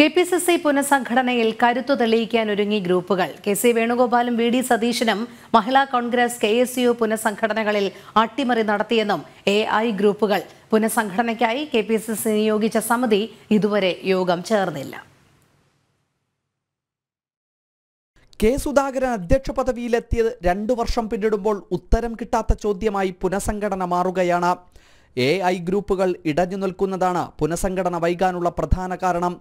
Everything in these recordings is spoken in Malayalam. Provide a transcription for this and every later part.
കെ പി സി സി പുനഃസംഘടനയിൽ കരുത്തു തെളിയിക്കാൻ ഒരുങ്ങി ഗ്രൂപ്പുകൾ കെ സി വേണുഗോപാലും വി ഡി സതീശനും Mahila Congress K S U പുനഃസംഘടനകളിൽ അട്ടിമറി നടത്തിയെന്നും എ ഐ ഗ്രൂപ്പുകൾ പുനഃസംഘടനയ്ക്കായി കെ പി സി സി നിയോഗിച്ച സമിതി ഇതുവരെ യോഗം ചേർന്നില്ല കെ സുധാകരൻ അധ്യക്ഷ പദവിയിലെത്തിയത് രണ്ടു വർഷം പിന്നിടുമ്പോൾ ഉത്തരം കിട്ടാത്ത ചോദ്യമായി പുനഃസംഘടന മാറുകയാണ് എ ഐ ഗ്രൂപ്പുകൾ ഇടഞ്ഞു നിൽക്കുന്നതാണ് പുനഃസംഘടന വൈകാനുള്ള പ്രധാന കാരണം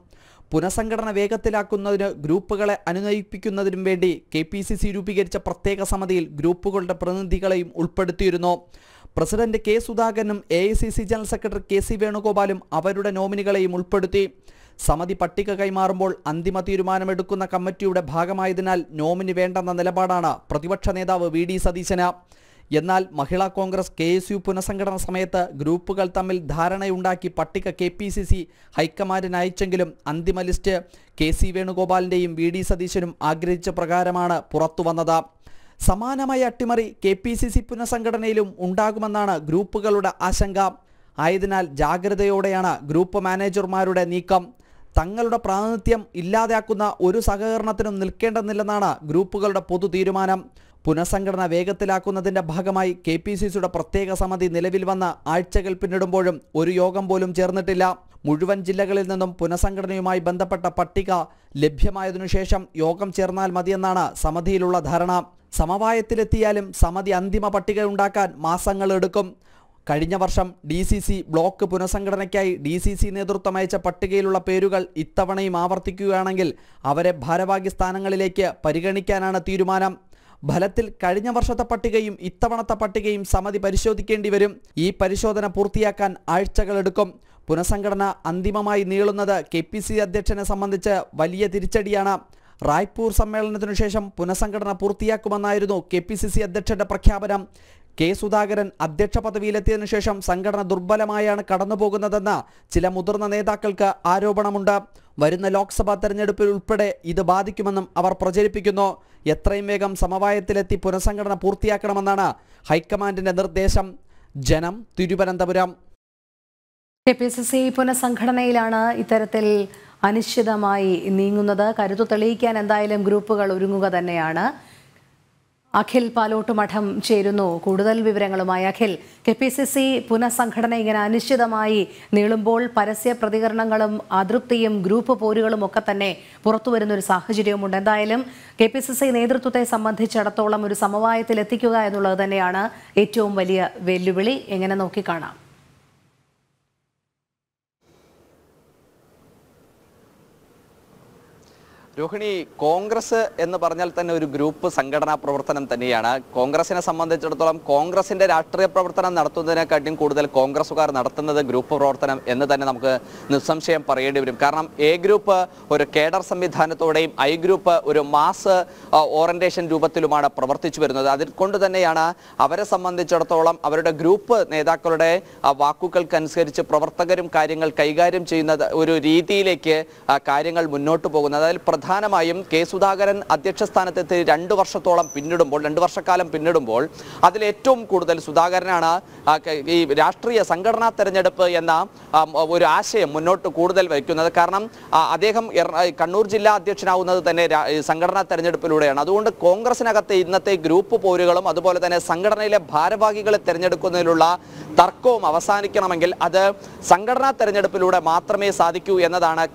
പുനഃസംഘടന വേഗത്തിലാക്കുന്നതിന് ഗ്രൂപ്പുകളെ അനുനയിപ്പിക്കുന്നതിനും വേണ്ടി കെ പി സി സി രൂപീകരിച്ച പ്രത്യേക സമിതിയിൽ ഗ്രൂപ്പുകളുടെ പ്രതിനിധികളെയും ഉൾപ്പെടുത്തിയിരുന്നു പ്രസിഡന്റ് കെ സുധാകരനും A I C C general secretary K C വേണുഗോപാലും അവരുടെ നോമിനികളെയും ഉൾപ്പെടുത്തി സമിതി പട്ടിക കൈമാറുമ്പോൾ അന്തിമ തീരുമാനമെടുക്കുന്ന കമ്മിറ്റിയുടെ ഭാഗമായതിനാൽ നോമിനി വേണ്ടെന്ന നിലപാടാണ് പ്രതിപക്ഷ നേതാവ് വി ഡി സതീശന് എന്നാൽ Mahila Congress K S U പുനഃസംഘടന സമയത്ത് ഗ്രൂപ്പുകൾ തമ്മിൽ ധാരണയുണ്ടാക്കി പട്ടിക കെ പി സി സി ഹൈക്കമാൻഡിന് അയച്ചെങ്കിലും അന്തിമ ലിസ്റ്റ് കെ സി വേണുഗോപാലിൻ്റെയും വി ഡി സതീശനും ആഗ്രഹിച്ച പ്രകാരമാണ് പുറത്തുവന്നത് സമാനമായ അട്ടിമറി കെ പി സി സി പുനഃസംഘടനയിലും ഉണ്ടാകുമെന്നാണ് ഗ്രൂപ്പുകളുടെ ആശങ്ക ആയതിനാൽ ജാഗ്രതയോടെയാണ് ഗ്രൂപ്പ് മാനേജർമാരുടെ നീക്കം തങ്ങളുടെ പ്രാതിനിധ്യം ഇല്ലാതാക്കുന്ന ഒരു സഹകരണത്തിനും നിൽക്കേണ്ടതില്ലെന്നാണ് ഗ്രൂപ്പുകളുടെ പൊതു തീരുമാനം പുനഃസംഘടന വേഗത്തിലാക്കുന്നതിന്റെ ഭാഗമായി കെ പി സി സിയുടെ പ്രത്യേക സമിതി നിലവിൽ വന്ന് ആഴ്ചകൾ പിന്നിടുമ്പോഴും ഒരു യോഗം പോലും ചേർന്നിട്ടില്ല മുഴുവൻ ജില്ലകളിൽ നിന്നും പുനഃസംഘടനയുമായി ബന്ധപ്പെട്ട പട്ടിക ലഭ്യമായതിനുശേഷം യോഗം ചേർന്നാൽ മതിയെന്നാണ് സമിതിയിലുള്ള ധാരണ സമവായത്തിലെത്തിയാലും സമിതി അന്തിമ പട്ടിക ഉണ്ടാക്കാൻ മാസങ്ങൾ എടുക്കും കഴിഞ്ഞ വർഷം ഡി സി സി ബ്ലോക്ക് പുനഃസംഘടനയ്ക്കായി ഡി സി സി നേതൃത്വം അയച്ച പട്ടികയിലുള്ള പേരുകൾ ഇത്തവണയും ആവർത്തിക്കുകയാണെങ്കിൽ അവരെ ഭാരവാഹി സ്ഥാനങ്ങളിലേക്ക് പരിഗണിക്കാനാണ് തീരുമാനം ഫലത്തിൽ കഴിഞ്ഞ വർഷത്തെ പട്ടികയും ഇത്തവണത്തെ പട്ടികയും സമിതി പരിശോധിക്കേണ്ടി വരും ഈ പരിശോധന പൂർത്തിയാക്കാൻ ആഴ്ചകളെടുക്കും പുനഃസംഘടന അന്തിമമായി നീളുന്നത് കെ പി സി അധ്യക്ഷനെ സംബന്ധിച്ച് വലിയ തിരിച്ചടിയാണ് റായ്പൂർ സമ്മേളനത്തിനു ശേഷം പുനഃസംഘടന പൂർത്തിയാക്കുമെന്നായിരുന്നു കെ പി സി സി അധ്യക്ഷന്റെ പ്രഖ്യാപനം കെ സുധാകരൻ അധ്യക്ഷ പദവിയിലെത്തിയതിനു ശേഷം സംഘടന ദുർബലമായാണ് കടന്നുപോകുന്നതെന്ന് ചില മുതിർന്ന നേതാക്കൾക്ക് ആരോപണമുണ്ട് വരുന്ന ലോക്സഭാ തെരഞ്ഞെടുപ്പിൽ ഉൾപ്പെടെ ഇത് ബാധിക്കുമെന്നും അവർ പ്രചരിപ്പിക്കുന്നു എത്രയും വേഗം സമവായത്തിലെത്തി പുനഃസംഘടന പൂർത്തിയാക്കണമെന്നാണ് ഹൈക്കമാൻഡിന്റെ നിർദ്ദേശം ജനം Thiruvananthapuram K P C C പുനഃസംഘടനയിലാണ് ഇത്തരത്തിൽ അനിശ്ചിതമായി നീങ്ങുന്നത് കരുത്തു തെളിയിക്കാൻ എന്തായാലും ഗ്രൂപ്പുകൾ ഒരുങ്ങുക തന്നെയാണ് അഖിൽ പാലോട്ട് മഠം ചേരുന്നു കൂടുതൽ വിവരങ്ങളുമായി Akhil K P C C പുനഃസംഘടന ഇങ്ങനെ അനിശ്ചിതമായി നീളുമ്പോൾ പരസ്യ പ്രതികരണങ്ങളും അതൃപ്തിയും ഗ്രൂപ്പ് പോരുകളും ഒക്കെ തന്നെ പുറത്തു വരുന്ന ഒരു സാഹചര്യവുമുണ്ട് എന്തായാലും കെ പി സി സി നേതൃത്വത്തെ സംബന്ധിച്ചിടത്തോളം ഒരു സമവായത്തിൽ എത്തിക്കുക എന്നുള്ളത് തന്നെയാണ് ഏറ്റവും വലിയ വെല്ലുവിളി എങ്ങനെ നോക്കിക്കാണാം രോഹിണി കോൺഗ്രസ് എന്ന് പറഞ്ഞാൽ തന്നെ ഒരു ഗ്രൂപ്പ് സംഘടനാ പ്രവർത്തനം തന്നെയാണ് കോൺഗ്രസിനെ സംബന്ധിച്ചിടത്തോളം കോൺഗ്രസിന്റെ രാഷ്ട്രീയ പ്രവർത്തനം നടത്തുന്നതിനെക്കാട്ടിയും കൂടുതൽ കോൺഗ്രസ്സുകാർ നടത്തുന്നത് ഗ്രൂപ്പ് പ്രവർത്തനം എന്ന് തന്നെ നമുക്ക് നിസ്സംശയം പറയേണ്ടി വരും കാരണം എ ഗ്രൂപ്പ് ഒരു കേഡർ സംവിധാനത്തോടെയും ഐ ഗ്രൂപ്പ് ഒരു മാസ് ഓറിയന്റേഷൻ രൂപത്തിലുമാണ് പ്രവർത്തിച്ചു വരുന്നത് കൊണ്ട് തന്നെയാണ് അവരെ സംബന്ധിച്ചിടത്തോളം അവരുടെ ഗ്രൂപ്പ് നേതാക്കളുടെ വാക്കുകൾക്കനുസരിച്ച് പ്രവർത്തകരും കാര്യങ്ങൾ കൈകാര്യം ചെയ്യുന്ന ഒരു രീതിയിലേക്ക് കാര്യങ്ങൾ മുന്നോട്ട് പോകുന്നത് അതിൽ പ്രധാനമായും കെ സുധാകരൻ അധ്യക്ഷ സ്ഥാനത്തെത്തി രണ്ടു വർഷത്തോളം പിന്നിടുമ്പോൾ രണ്ടു വർഷക്കാലം പിന്നിടുമ്പോൾ അതിലേറ്റവും കൂടുതൽ സുധാകരനാണ് ഈ രാഷ്ട്രീയ സംഘടനാ തെരഞ്ഞെടുപ്പ് എന്ന ഒരു ആശയം മുന്നോട്ട് കൂടുതൽ വയ്ക്കുന്നത് കാരണം അദ്ദേഹം കണ്ണൂർ ജില്ലാ അധ്യക്ഷനാവുന്നത് തന്നെ സംഘടനാ തെരഞ്ഞെടുപ്പിലൂടെയാണ് അതുകൊണ്ട് കോൺഗ്രസിനകത്തെ ഇന്നത്തെ ഗ്രൂപ്പ് പോരുകളും അതുപോലെ തന്നെ സംഘടനയിലെ ഭാരവാഹികളെ തിരഞ്ഞെടുക്കുന്നതിലുള്ള തർക്കവും അവസാനിക്കണമെങ്കിൽ അത് സംഘടനാ തെരഞ്ഞെടുപ്പിലൂടെ മാത്രമേ സാധിക്കൂ എന്നതാണ്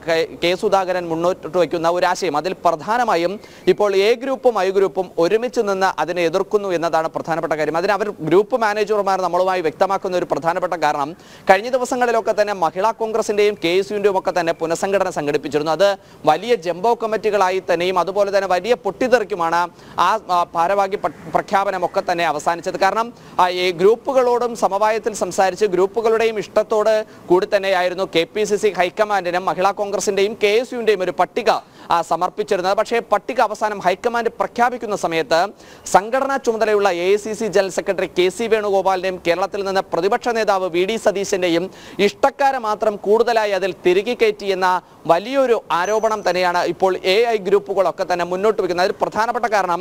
കെ സുധാകരൻ മുന്നോട്ട് വയ്ക്കുന്ന ഒരു ആശയം ആശയം അതിൽ പ്രധാനമായും ഇപ്പോൾ എ ഗ്രൂപ്പും ഐ ഗ്രൂപ്പും ഒരുമിച്ച് നിന്ന് അതിനെ എതിർക്കുന്നു എന്നതാണ് പ്രധാനപ്പെട്ട കാര്യം അതിന് അവർ ഗ്രൂപ്പ് മാനേജർമാർ നമ്മളുമായി വ്യക്തമാക്കുന്ന ഒരു പ്രധാനപ്പെട്ട കാരണം കഴിഞ്ഞ ദിവസങ്ങളിലൊക്കെ തന്നെ മഹിളാ കോൺഗ്രസിന്റെയും കെ എസ് യുവിൻ്റെയും ഒക്കെ തന്നെ പുനഃസംഘടന സംഘടിപ്പിച്ചിരുന്നു അത് വലിയ ജംബോ കമ്മിറ്റികളായി തന്നെയും അതുപോലെ തന്നെ വലിയ പൊട്ടിത്തെറിക്കുമാണ് ആ ഭാരവാഹി പ്രഖ്യാപനമൊക്കെ തന്നെ അവസാനിച്ചത് കാരണം ഈ ഗ്രൂപ്പുകളോടും സമവായത്തിൽ സംസാരിച്ച് ഗ്രൂപ്പുകളുടെയും ഇഷ്ടത്തോട് കൂടി തന്നെയായിരുന്നു കെ പി സി സി ഹൈക്കമാൻഡിനും മഹിളാ കോൺഗ്രസിന്റെയും കെ എസ് യുവിൻ്റെയും ഒരു പട്ടിക സമർപ്പിച്ചിരുന്നത് പക്ഷേ പട്ടിക അവസാനം ഹൈക്കമാൻഡ് പ്രഖ്യാപിക്കുന്ന സമയത്ത് സംഘടനാ ചുമതലയുള്ള A general secretary K C വേണുഗോപാലിന്റെയും കേരളത്തിൽ നിന്ന് പ്രതിപക്ഷ നേതാവ് വി ഡി സതീശന്റെയും ഇഷ്ടക്കാരെ മാത്രം കൂടുതലായി അതിൽ തിരികെ കയറ്റി എന്ന വലിയൊരു ആരോപണം തന്നെയാണ് ഇപ്പോൾ എ ഐ ഗ്രൂപ്പുകളൊക്കെ തന്നെ മുന്നോട്ട് വയ്ക്കുന്നത് അതിൽ പ്രധാനപ്പെട്ട കാരണം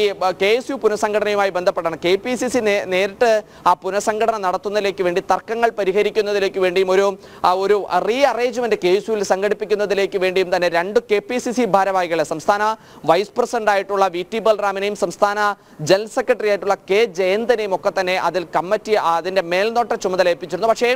ഈ കെ എസ് യു പുനഃസംഘടനയുമായി ബന്ധപ്പെട്ടാണ് കെ പി സി സി നേരിട്ട് ആ പുനഃസംഘടന നടത്തുന്നതിലേക്ക് വേണ്ടി തർക്കങ്ങൾ പരിഹരിക്കുന്നതിലേക്ക് വേണ്ടിയും ഒരു ഒരു റീ അറേഞ്ച്മെന്റ് കെ എസ് യുവിൽ സംഘടിപ്പിക്കുന്നതിലേക്ക് വേണ്ടിയും തന്നെ രണ്ട് കെ പി സി സി ഭാരവാഹികളെ സംസ്ഥാന വൈസ് പ്രസിഡന്റ് ആയിട്ടുള്ള വി ടി ബൽറാമിനെയും സംസ്ഥാന ജനറൽ സെക്രട്ടറി ആയിട്ടുള്ള കെ ജയന്തനെയും ഒക്കെ തന്നെ അതിൽ കമ്മിറ്റി അതിന്റെ മേൽനോട്ട ചുമതല ഏൽപ്പിച്ചിരുന്നു പക്ഷേ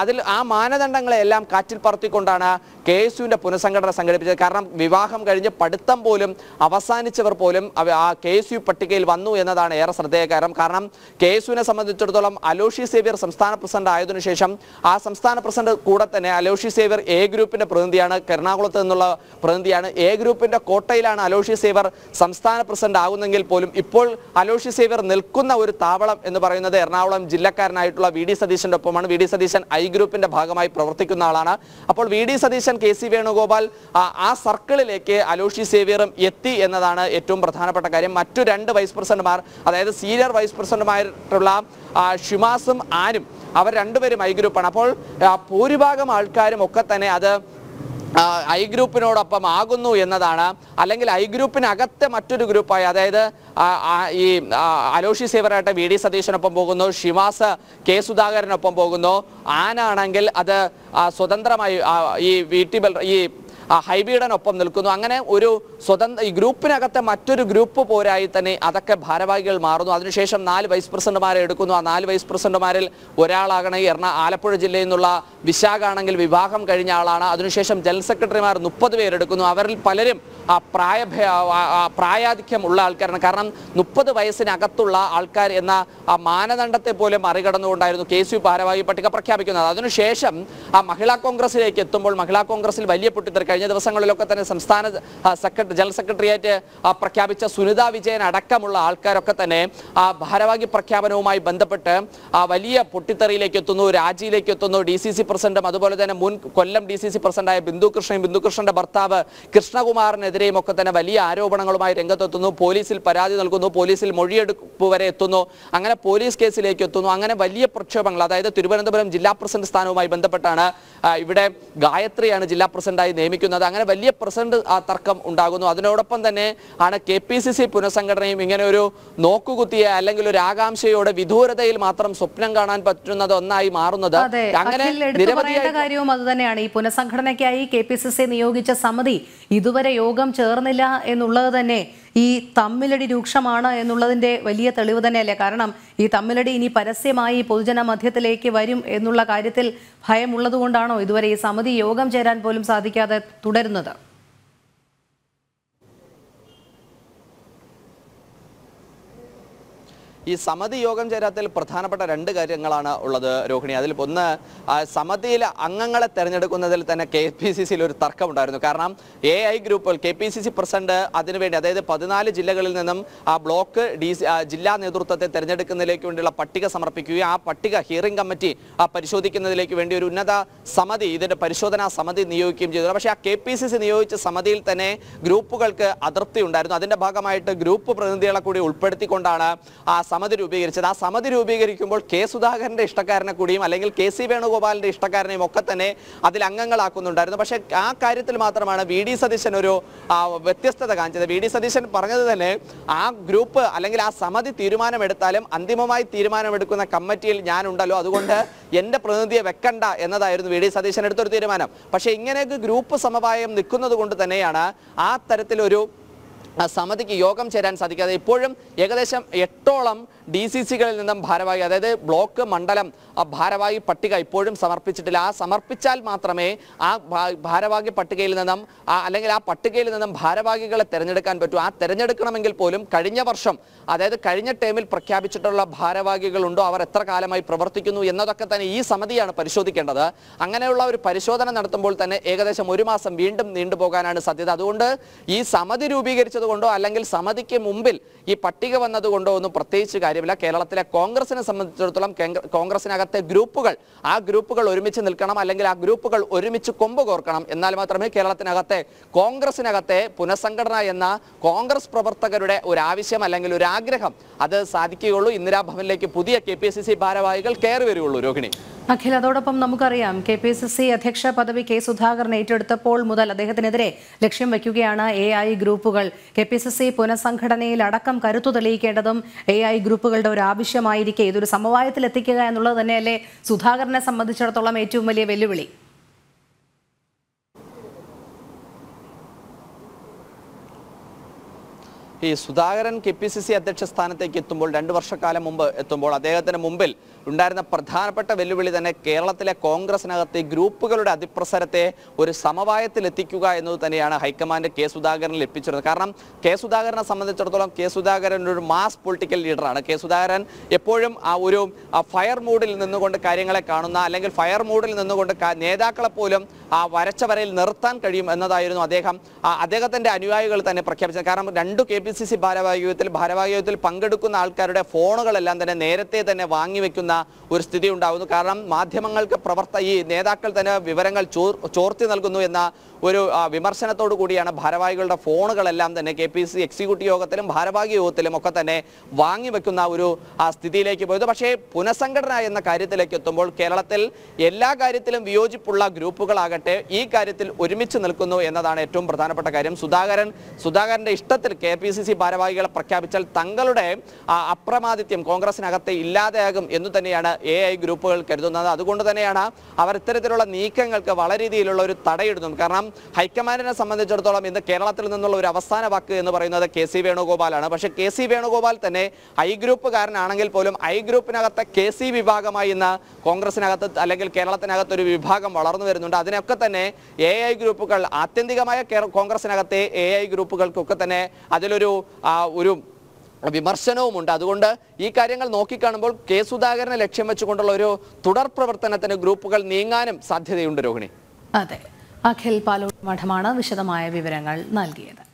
അതിൽ ആ മാനദണ്ഡങ്ങളെല്ലാം കാറ്റിൽ പറത്തിക്കൊണ്ടാണ് കെ എസ് യുവിൻ്റെ പുനഃസംഘടന സംഘടിപ്പിച്ചത് കാരണം വിവാഹം കഴിഞ്ഞ് പഠിത്തം പോലും അവസാനിച്ചവർ പോലും ആ കെ എസ് യു പട്ടികയിൽ വന്നു എന്നതാണ് ഏറെ ശ്രദ്ധേയ കാരണം കെ എസ് യുവിനെ സംബന്ധിച്ചിടത്തോളം അലോഷി സേവ്യർ സംസ്ഥാന പ്രസിഡന്റ് ആയതിനു ശേഷം ആ സംസ്ഥാന പ്രസിഡന്റ് കൂടെ തന്നെ അലോഷി സേവ്യർ എ ഗ്രൂപ്പിന്റെ പ്രതിനിധിയാണ് എറണാകുളത്ത് നിന്നുള്ള പ്രതിനിധിയാണ് എ ഗ്രൂപ്പിന്റെ കോട്ടയിലാണ് അലോഷി സേവ്യർ സംസ്ഥാന പ്രസിഡന്റ് ആകുന്നെങ്കിൽ പോലും ഇപ്പോൾ അലോഷി സേവ്യർ നിൽക്കുന്ന ഒരു താവളം എന്ന് പറയുന്നത് എറണാകുളം ജില്ലക്കാരനായിട്ടുള്ള വി ഡി സതീശന്റെ ഒപ്പമാണ് വി ഡി സതീശൻ ഐ ഗ്രൂപ്പിന്റെ ഭാഗമായി പ്രവർത്തിക്കുന്ന ആളാണ് അപ്പോൾ V D Satheesan K C Venugopal ആ സർക്കിളിലേക്ക് അലോഷി സേവിയറും എത്തി എന്നതാണ് ഏറ്റവും പ്രധാനപ്പെട്ട കാര്യം മറ്റു രണ്ട് വൈസ് പ്രസിഡന്റുമാർ അതായത് സീനിയർ വൈസ് പ്രസിഡന്റുമായിട്ടുള്ള ഷിമാസും ആനും അവർ രണ്ടുപേരും ഐ ഗ്രൂപ്പാണ് അപ്പോൾ ഭൂരിഭാഗം ആൾക്കാരും ഒക്കെ തന്നെ അത് ഐ ഗ്രൂപ്പിനോടൊപ്പം ആകുന്നു എന്നതാണ് അല്ലെങ്കിൽ ഐ ഗ്രൂപ്പിനകത്തെ മറ്റൊരു ഗ്രൂപ്പായി അതായത് ഈ അലോഷി സേവറായിട്ട് വി ഡി സതീശനൊപ്പം പോകുന്നു ഷിമാസ് കെ സുധാകരനൊപ്പം പോകുന്നു ആനാണെങ്കിൽ അത് സ്വതന്ത്രമായി ഈ വി ടി ബൽ ഈ ഹൈബീഡനൊപ്പം നിൽക്കുന്നു അങ്ങനെ ഒരു സ്വതന്ത്ര ഈ ഗ്രൂപ്പിനകത്തെ മറ്റൊരു ഗ്രൂപ്പ് പോരായി തന്നെ അതൊക്കെ ഭാരവാഹികൾ മാറുന്നു അതിനുശേഷം നാല് വൈസ് പ്രസിഡന്റുമാരെ എടുക്കുന്നു ആ നാല് വൈസ് പ്രസിഡന്റുമാരിൽ ഒരാളാകണേ എറണാ ആലപ്പുഴ ജില്ലയിൽ നിന്നുള്ള വിശാഖാണെങ്കിൽ വിവാഹം കഴിഞ്ഞ ആളാണ് അതിനുശേഷം ജനറൽ സെക്രട്ടറിമാർ മുപ്പത് പേരെടുക്കുന്നു അവരിൽ പലരും ആ പ്രായ പ്രായാധിക്യമുള്ള ആൾക്കാരാണ് കാരണം മുപ്പത് വയസ്സിനകത്തുള്ള ആൾക്കാർ എന്ന ആ മാനദണ്ഡത്തെ പോലും മറികടന്നുകൊണ്ടായിരുന്നു കെ സി ഭാരവാഹി പട്ടിക പ്രഖ്യാപിക്കുന്നത് അതിനുശേഷം ആ മഹിളാ കോൺഗ്രസിലേക്ക് എത്തുമ്പോൾ മഹിളാ കോൺഗ്രസിൽ വലിയ പൊട്ടിത്തെറി കഴിഞ്ഞ ദിവസങ്ങളിലൊക്കെ തന്നെ സംസ്ഥാന സെക്രട്ടറി ജനറൽ സെക്രട്ടറിയേറ്റ് പ്രഖ്യാപിച്ച സുനിത വിജയൻ അടക്കമുള്ള ആൾക്കാരൊക്കെ തന്നെ ആ ഭാരവാഹി പ്രഖ്യാപനവുമായി ബന്ധപ്പെട്ട് ആ വലിയ പൊട്ടിത്തെറിയിലേക്ക് എത്തുന്നു രാജിയിലേക്ക് എത്തുന്നു ഡി സി സി പ്രസിഡന്റും അതുപോലെ തന്നെ മുൻ കൊല്ലം ഡി സി സി പ്രസിഡന്റായ ബിന്ദുകൃഷ്ണയും ബിന്ദുകൃഷ്ണന്റെ ഭർത്താവ് കൃഷ്ണകുമാറിനെതിരെയും ഒക്കെ തന്നെ വലിയ ആരോപണങ്ങളുമായി രംഗത്തെത്തുന്നു പോലീസിൽ പരാതി നൽകുന്നു പോലീസിൽ മൊഴിയെടുപ്പ് വരെ എത്തുന്നു അങ്ങനെ പോലീസ് കേസിലേക്ക് എത്തുന്നു അങ്ങനെ വലിയ പ്രക്ഷോഭങ്ങൾ അതായത് തിരുവനന്തപുരം ജില്ലാ പ്രസിഡന്റ് സ്ഥാനവുമായി ബന്ധപ്പെട്ടാണ് ഇവിടെ ഗായത്രിയാണ് ജില്ലാ പ്രസിഡന്റായി നിയമിക്കുന്നത് ലഭിക്കുന്നത് അങ്ങനെ വലിയ പ്രസിഡന്റ് ആ തർക്കം ഉണ്ടാകുന്നു അതിനോടൊപ്പം തന്നെ ആണ് കെ പി സി സി പുനഃസംഘടനയും ഇങ്ങനെ ഒരു നോക്കുകുത്തിയ അല്ലെങ്കിൽ ഒരു ആകാംക്ഷയോടെ വിദൂരതയിൽ മാത്രം സ്വപ്നം കാണാൻ പറ്റുന്നത് ഒന്നായി മാറുന്നത് അങ്ങനെ നിരവധിയായ കാര്യവും അത് തന്നെയാണ് ഈ പുനഃസംഘടനയ്ക്കായി കെ പി സി സി നിയോഗിച്ച സമിതി ഇതുവരെ യോഗം ചേർന്നില്ല എന്നുള്ളത് തന്നെ ഈ തമ്മിലടി രൂക്ഷമാണ് എന്നുള്ളതിൻ്റെ വലിയ തെളിവ് തന്നെയല്ലേ കാരണം ഈ തമ്മിലടി ഇനി പരസ്യമായി പൊതുജന മധ്യത്തിലേക്ക് വരും എന്നുള്ള കാര്യത്തിൽ ഭയമുള്ളതുകൊണ്ടാണോ ഇതുവരെ ഈ സമിതി യോഗം ചേരാൻ പോലും സാധിക്കാതെ തുടരുന്നത് ഈ സമിതി യോഗം ചേരാത്തിൽ പ്രധാനപ്പെട്ട രണ്ട് കാര്യങ്ങളാണ് ഉള്ളത് രോഹിണി അതിൽ ഒന്ന് സമിതിയിലെ അംഗങ്ങളെ തെരഞ്ഞെടുക്കുന്നതിൽ തന്നെ കെ പി സി സിയിൽ ഒരു തർക്കമുണ്ടായിരുന്നു കാരണം എ ഐ ഗ്രൂപ്പ് K P C C president അതിനുവേണ്ടി അതായത് പതിനാല് ജില്ലകളിൽ നിന്നും ആ ബ്ലോക്ക് ഡി ജില്ലാ നേതൃത്വത്തെ തെരഞ്ഞെടുക്കുന്നതിലേക്ക് വേണ്ടിയുള്ള പട്ടിക സമർപ്പിക്കുകയും ആ പട്ടിക ഹിയറിംഗ് കമ്മിറ്റി ആ പരിശോധിക്കുന്നതിലേക്ക് വേണ്ടി ഒരു ഉന്നത സമിതി ഇതിന്റെ പരിശോധനാ സമിതി നിയോഗിക്കുകയും ചെയ്തു പക്ഷേ ആ കെ പി സി സി നിയോഗിച്ച സമിതിയിൽ തന്നെ ഗ്രൂപ്പുകൾക്ക് അതിർത്തി ഉണ്ടായിരുന്നു അതിന്റെ ഭാഗമായിട്ട് ഗ്രൂപ്പ് പ്രതിനിധികളെ കൂടി ഉൾപ്പെടുത്തിക്കൊണ്ടാണ് ആ സമിതി രൂപീകരിച്ചത് ആ സമിതി രൂപീകരിക്കുമ്പോൾ കെ സുധാകരൻ്റെ ഇഷ്ടക്കാരനെ കൂടിയും അല്ലെങ്കിൽ കെ സി വേണുഗോപാലിൻ്റെ ഇഷ്ടക്കാരനെയും ഒക്കെ തന്നെ അതിൽ അംഗങ്ങളാക്കുന്നുണ്ടായിരുന്നു പക്ഷേ ആ കാര്യത്തിൽ മാത്രമാണ് വി ഡി സതീശൻ ഒരു വ്യത്യസ്തത കാണിച്ചത് വി ഡി സതീശൻ പറഞ്ഞത് തന്നെ ആ ഗ്രൂപ്പ് അല്ലെങ്കിൽ ആ സമിതി തീരുമാനമെടുത്താലും അന്തിമമായി തീരുമാനമെടുക്കുന്ന കമ്മിറ്റിയിൽ ഞാനുണ്ടല്ലോ അതുകൊണ്ട് എൻ്റെ പ്രതിനിധിയെ വെക്കണ്ട എന്നതായിരുന്നു വി ഡി സതീശൻ എടുത്തൊരു തീരുമാനം പക്ഷേ ഇങ്ങനെയൊക്കെ ഗ്രൂപ്പ് സമവായം നിൽക്കുന്നത് കൊണ്ട് തന്നെയാണ് ആ തരത്തിലൊരു സമിതിക്ക് യോഗം ചേരാൻ സാധിക്കാതെ ഇപ്പോഴും ഏകദേശം എട്ടോളം ഡി സി സികളിൽ നിന്നും ഭാരവാഹി അതായത് ബ്ലോക്ക് മണ്ഡലം ഭാരവാഹി പട്ടിക ഇപ്പോഴും സമർപ്പിച്ചിട്ടില്ല ആ സമർപ്പിച്ചാൽ മാത്രമേ ആ ഭാരവാഹി പട്ടികയിൽ നിന്നും അല്ലെങ്കിൽ ആ പട്ടികയിൽ നിന്നും ഭാരവാഹികളെ തിരഞ്ഞെടുക്കാൻ പറ്റൂ ആ തിരഞ്ഞെടുക്കണമെങ്കിൽ പോലും കഴിഞ്ഞ വർഷം അതായത് കഴിഞ്ഞ ടേമിൽ പ്രഖ്യാപിച്ചിട്ടുള്ള ഭാരവാഹികളുണ്ടോ അവർ എത്ര കാലമായി പ്രവർത്തിക്കുന്നു എന്നതൊക്കെ തന്നെ ഈ സമിതിയാണ് പരിശോധിക്കേണ്ടത് അങ്ങനെയുള്ള ഒരു പരിശോധന നടത്തുമ്പോൾ തന്നെ ഏകദേശം ഒരു മാസം വീണ്ടും നീണ്ടുപോകാനാണ് സാധ്യത അതുകൊണ്ട് ഈ സമിതി രൂപീകരിച്ചതുകൊണ്ടോ അല്ലെങ്കിൽ സമിതിക്ക് മുമ്പിൽ ഈ പട്ടിക വന്നതുകൊണ്ടോ ഒന്നും പ്രത്യേകിച്ച് കാര്യമില്ല കേരളത്തിലെ കോൺഗ്രസിനെ സംബന്ധിച്ചിടത്തോളം കോൺഗ്രസിനകത്തെ ഗ്രൂപ്പുകൾ ആ ഗ്രൂപ്പുകൾ ഒരുമിച്ച് നിൽക്കണം അല്ലെങ്കിൽ ആ ഗ്രൂപ്പുകൾ ഒരുമിച്ച് കൊമ്പ് കോർക്കണം എന്നാൽ മാത്രമേ കേരളത്തിനകത്തെ കോൺഗ്രസിനകത്തെ പുനഃസംഘടന എന്ന കോൺഗ്രസ് പ്രവർത്തകരുടെ ഒരു ആവശ്യം അല്ലെങ്കിൽ ഒരു ആഗ്രഹം അത് സാധിക്കുകയുള്ളൂ ഇന്ദിരാഭവനിലേക്ക് പുതിയ കെ പി സി സി ഭാരവാഹികൾ കയറി വരികയുള്ളൂ രോഹിണി അഖിൽ അതോടൊപ്പം നമുക്കറിയാം കെ പി സി സി അധ്യക്ഷ പദവി കെ സുധാകരൻ ഏറ്റെടുത്തപ്പോൾ മുതൽ അദ്ദേഹത്തിനെതിരെ ലക്ഷ്യം വയ്ക്കുകയാണ് എ ഐ ഗ്രൂപ്പുകൾ കെ പി സി സി പുനഃസംഘടനയിൽ അടക്കം കരുത്തു തെളിയിക്കേണ്ടതും എ ഐ ഗ്രൂപ്പുകളുടെ ഒരു ആവശ്യമായിരിക്കെ ഇതൊരു സമവായത്തിൽ എത്തിക്കുക എന്നുള്ളത് തന്നെയല്ലേ സുധാകരനെ സംബന്ധിച്ചിടത്തോളം ഏറ്റവും വലിയ വെല്ലുവിളി ഈ Sudhakaran K P C C അധ്യക്ഷ സ്ഥാനത്തേക്ക് എത്തുമ്പോൾ രണ്ട് വർഷക്കാലം മുമ്പ് എത്തുമ്പോൾ അദ്ദേഹത്തിന് മുമ്പിൽ ഉണ്ടായിരുന്ന പ്രധാനപ്പെട്ട വെല്ലുവിളി തന്നെ കേരളത്തിലെ കോൺഗ്രസിനകത്ത് ഗ്രൂപ്പുകളുടെ അതിപ്രസരത്തെ ഒരു സമവായത്തിൽ എത്തിക്കുക എന്നത് തന്നെയാണ് ഹൈക്കമാൻഡ് കെ സുധാകരൻ ലഭിച്ചിരുന്നത് കാരണം കെ സുധാകരനെ സംബന്ധിച്ചിടത്തോളം കെ സുധാകരൻ ഒരു മാസ് പൊളിറ്റിക്കൽ ലീഡറാണ് കെ സുധാകരൻ എപ്പോഴും ആ ഒരു ഫയർ മൂഡിൽ നിന്നുകൊണ്ട് കാര്യങ്ങളെ കാണുന്ന അല്ലെങ്കിൽ ഫയർ മൂഡിൽ നിന്നുകൊണ്ട് നേതാക്കളെ പോലും ആ വരച്ച വരയിൽ നിർത്താൻ കഴിയും എന്നതായിരുന്നു അദ്ദേഹം അദ്ദേഹത്തിന്റെ അനുയായികൾ തന്നെ പ്രഖ്യാപിച്ചത് കാരണം രണ്ടു കെ പി സി സി ഭാരവാഹികത്തിൽ ഭാരവാഹികത്തിൽ പങ്കെടുക്കുന്ന ആൾക്കാരുടെ ഫോണുകളെല്ലാം തന്നെ നേരത്തെ തന്നെ വാങ്ങിവെക്കുന്ന ഒരു സ്ഥിതി ഉണ്ടാകുന്നു കാരണം മാധ്യമങ്ങൾക്ക് പ്രവർത്ത ഈ നേതാക്കൾ തന്നെ വിവരങ്ങൾ ചോർത്തി നൽകുന്നു എന്ന ഒരു വിമർശനത്തോടു കൂടിയാണ് ഭാരവാഹികളുടെ ഫോണുകളെല്ലാം തന്നെ കെ പി സി എക്സിക്യൂട്ടീവ് യോഗത്തിലും ഭാരവാഹി യോഗത്തിലും ഒക്കെ തന്നെ വാങ്ങിവെക്കുന്ന ഒരു സ്ഥിതിയിലേക്ക് പോയത് പക്ഷേ പുനഃസംഘടന എന്ന കാര്യത്തിലേക്ക് എത്തുമ്പോൾ കേരളത്തിൽ എല്ലാ കാര്യത്തിലും വിയോജിപ്പുള്ള ഗ്രൂപ്പുകളാകട്ടെ ഈ കാര്യത്തിൽ ഒരുമിച്ച് നിൽക്കുന്നു എന്നതാണ് ഏറ്റവും പ്രധാനപ്പെട്ട കാര്യം സുധാകരൻ സുധാകരന്റെ ഇഷ്ടത്തിൽ കെ പി സി സി ഭാരവാഹികളെ പ്രഖ്യാപിച്ചാൽ തങ്ങളുടെ അപ്രമാദിത്യം കോൺഗ്രസിനകത്തെ ഇല്ലാതെയാകും എന്ന് തന്നെ തന്നെയാണ് എ ഐ ഗ്രൂപ്പുകൾ കരുതുന്നത് അതുകൊണ്ട് തന്നെയാണ് അവർ ഇത്തരത്തിലുള്ള നീക്കങ്ങൾക്ക് വളരെ രീതിയിലുള്ള ഒരു തടയിടുന്നത് കാരണം ഹൈക്കമാൻഡിനെ സംബന്ധിച്ചിടത്തോളം ഇന്ന് കേരളത്തിൽ നിന്നുള്ള ഒരു അവസാന വാക്ക് എന്ന് പറയുന്നത് കെ സി വേണുഗോപാലാണ് പക്ഷേ കെ സി വേണുഗോപാൽ തന്നെ ഐ ഗ്രൂപ്പുകാരനാണെങ്കിൽ പോലും ഐ ഗ്രൂപ്പിനകത്തെ കെ സി വിഭാഗമായി ഇന്ന് കോൺഗ്രസിനകത്ത് അല്ലെങ്കിൽ കേരളത്തിനകത്ത് ഒരു വിഭാഗം വളർന്നു വരുന്നുണ്ട് അതിനൊക്കെ തന്നെ എ ഐ ഗ്രൂപ്പുകൾ ആത്യന്തികമായ കോൺഗ്രസിനകത്തെ എ ഐ ഗ്രൂപ്പുകൾക്കൊക്കെ തന്നെ അതിലൊരു ഒരു ഉണ്ട് അതുകൊണ്ട് ഈ കാര്യങ്ങൾ നോക്കിക്കാണുമ്പോൾ കെ സുധാകരനെ ലക്ഷ്യം വെച്ചുകൊണ്ടുള്ള ഒരു തുടർ പ്രവർത്തനത്തിന് ഗ്രൂപ്പുകൾ നീങ്ങാനും സാധ്യതയുണ്ട് രോഹിണി അതെ അഖിൽ പാലൂർ മഠമാണ് വിശദമായ വിവരങ്ങൾ നൽകിയത്